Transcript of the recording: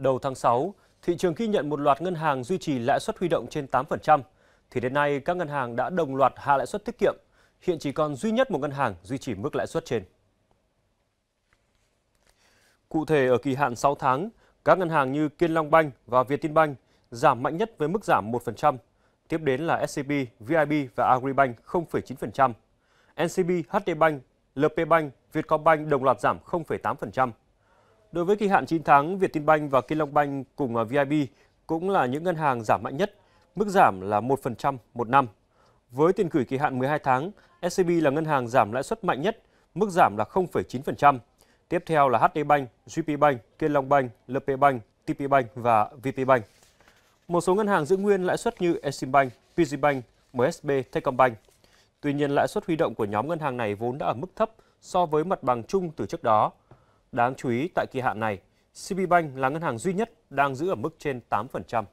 đầu tháng 6, thị trường ghi nhận một loạt ngân hàng duy trì lãi suất huy động trên 8%, thì đến nay các ngân hàng đã đồng loạt hạ lãi suất tiết kiệm. Hiện chỉ còn duy nhất một ngân hàng duy trì mức lãi suất trên. Cụ thể ở kỳ hạn 6 tháng, các ngân hàng như Kiên Long Bank và Việt Vietinbank giảm mạnh nhất với mức giảm 1%, tiếp đến là SCB, VIB và Agribank 0,9%. NCB, HD Bank, LP Bank, Vietcombank đồng loạt giảm 0,8%. Đối với kỳ hạn 9 tháng, Vietinbank và Kinlongbank cùng à, VIB cũng là những ngân hàng giảm mạnh nhất, mức giảm là 1% một năm. Với tiền gửi kỳ hạn 12 tháng, SCB e là ngân hàng giảm lãi suất mạnh nhất, mức giảm là 0,9%. Tiếp theo là HD Bank, GP Bank, Kiên Long Bank, LP Bank, TP Bank và VP Bank. Một số ngân hàng giữ nguyên lãi suất như Exim Bank, PG Bank, MSB, Techcombank. Tuy nhiên, lãi suất huy động của nhóm ngân hàng này vốn đã ở mức thấp so với mặt bằng chung từ trước đó Đáng chú ý tại kỳ hạn này, CB Bank là ngân hàng duy nhất đang giữ ở mức trên 8%.